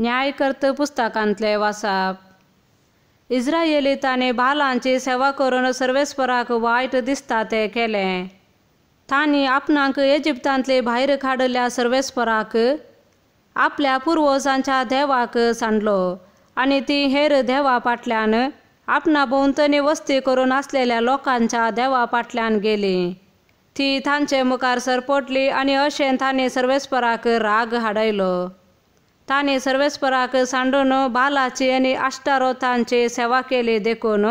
न्यायकर्त पुस्तकांतले वासाप इज्रायेलितांनी बालांची सेवा करून सर्वेस्पराक वायट दिसता ते केले तांणी आपणाक इजिप्तांतले भायर काडल्या सर्वेस्पराक आपल्या पूर्वजांच्या देवाक सांडलो आणि ती हेर देवा फाटल्यान आपणा भोंवतणी वस्ती करून असलेल्या लोकांच्या देवा फाटल्यान गेली ती तांचे मुखार सरपोटली आणि अशें तांणी सर्वेस्पराक राग हाडयलो ताने सर्वेस्पराक सांडून बालाची आणि अष्टारोथांचे सेवा केली देखून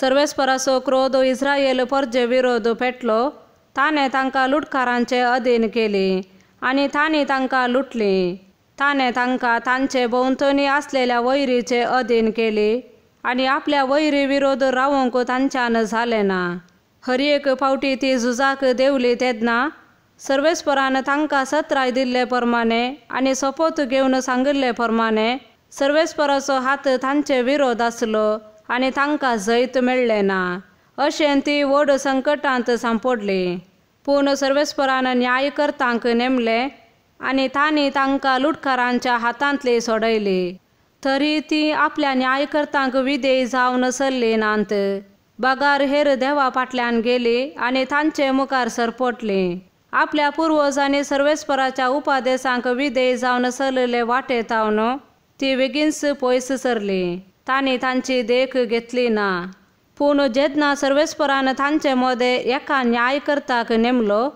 सर्वेस्पराचो क्रोध इस्रायल परजे विरोध पेटलो ताने तांकां लुटकारांचे अधीन केले आणि ताने तांकां लुटली ताने तांकां तांचे भोंवतणी असलेल्या वैरीचे अधीन केली आणि आपल्या वैरी विरोध रावंक तांच्यान झाले ना हर एक फावटी ती झुजाक देवली तेदना सर्वेस्परान तांकां सत्राय दिल्ले प्रमाणे आनी सपोत घेवन सांगिल्ले प्रमाणे सर्वेस्वराचो हात तांचे विरोध आसलो आनी तांकां जैत मेळ्ळें ना अशें ती व्हड संकटांत सांपडली पूण सर्वेस्वरान न्यायकर्तांक नेमले आनी तांणी तांकां लुटकारांच्या हातांतली सोडयली तरी ती आपल्या न्यायकर्तांक विदेय जावन सरली नांत बागार हेर देवा फाटल्यान गेली आनी तांचे मुखार सरपोटली आपल्या पूर्वजांनी सर्वेस्पराच्या उपादेशांक सांक विदे जावन सरलेले वाटे तावन ती वेगिन्स पोयस सरली ताने तांची देख घेतली ना पूण जेदना सर्वेस्परान तांचे मोदे एका न्यायकर्ताक नेमलो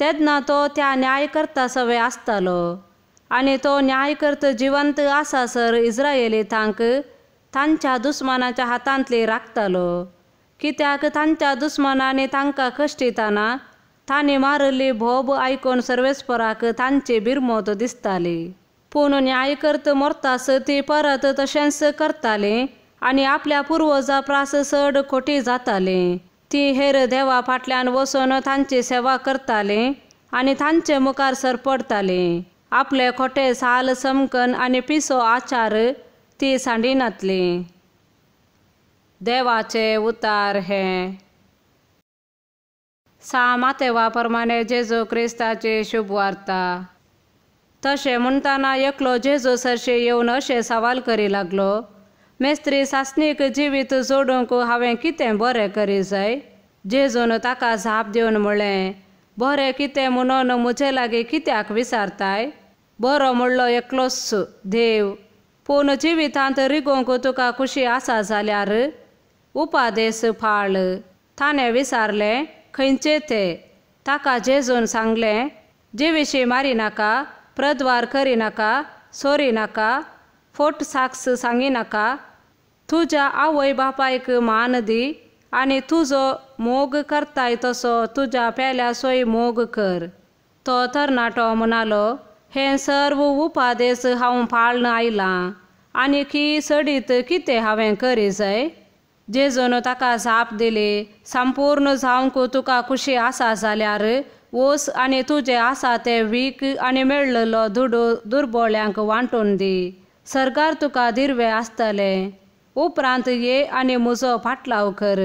तेदना तो त्या न्यायकर्ता सवे आसतालो आणि तो न्यायकर्त जिवंत सर इस्रायली तांक तांच्या दुस्मानाच्या हातांतली राखतालो कित्याक तांच्या दुस्मानांनी तांकां कश्टीताना ताने मारले भोब ऐकून सर्वेस पराक तांचे बिरमोत दिसताले पोनने न्यायकर्त मोरतास ते परत तशेंच करताले आणि आपल्या पूर्वजा प्रास सड खोटी जाताले ती हेर देवा फाटल्यान वसून तांची सेवा करताले आणि तांचे मुखार सरपडताले आपले खोटे साल समकन आणि पिसो आचार ती सांडिनातली देवाचे उतार हे सामा तेव्हाप्रमाणे जेजू ख्रिस्ताचे शुभवार्ता तसे म्हणताना एकलो जेजो सरशी येऊन असे सवाल करी लागलो मेस्त्री सासनीक जिवीत जोडूंक हांवें कितें बरें करी जाय जेजून ताका झाप दिवन बरे बरें कितें म्हणून म्हजे लागीं कित्याक विसारताय बरो म्हणलो एकलोच देव पूण जिवितांत रिगोंक तुका खुशी आसा जाल्यार उपादेस फाळ ताणें विचारलें खंयचे ते ताका जेजून सांगलें मारी नाका प्रद्वार करी सोरी नाका फोट साक्स सांगिनाका तुज्या आवय बापायक मान दी आनी तुजो मोग करताय तसो तुज्या पेल्या सोय मोग कर तो तरणाटो म्हणालो हे सर्व उपादेस हांव पाळन आयलां आनी की सडीत कितें हांवें करी जाय जण ताका साप दिले संपूर्ण ಸಾವಂಕು तुका खुशी आसा जाल्यार ओस आनी तुजे आसा ते वीक आणि मेळ्ळलो दुडो दुर्बोळ्यांक वांटून दी सरकार तुका दिर्वे आसतले उपरांत ये आणि म्हजो फाटलाव कर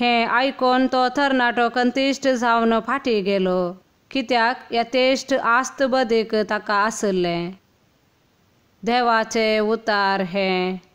हे आयकोन तो तरणाटो कंतिश्ट जावन फाटी गेलो कित्याक यथेश्ट आस्त बदेक ताका आसले देवाचे उतार हें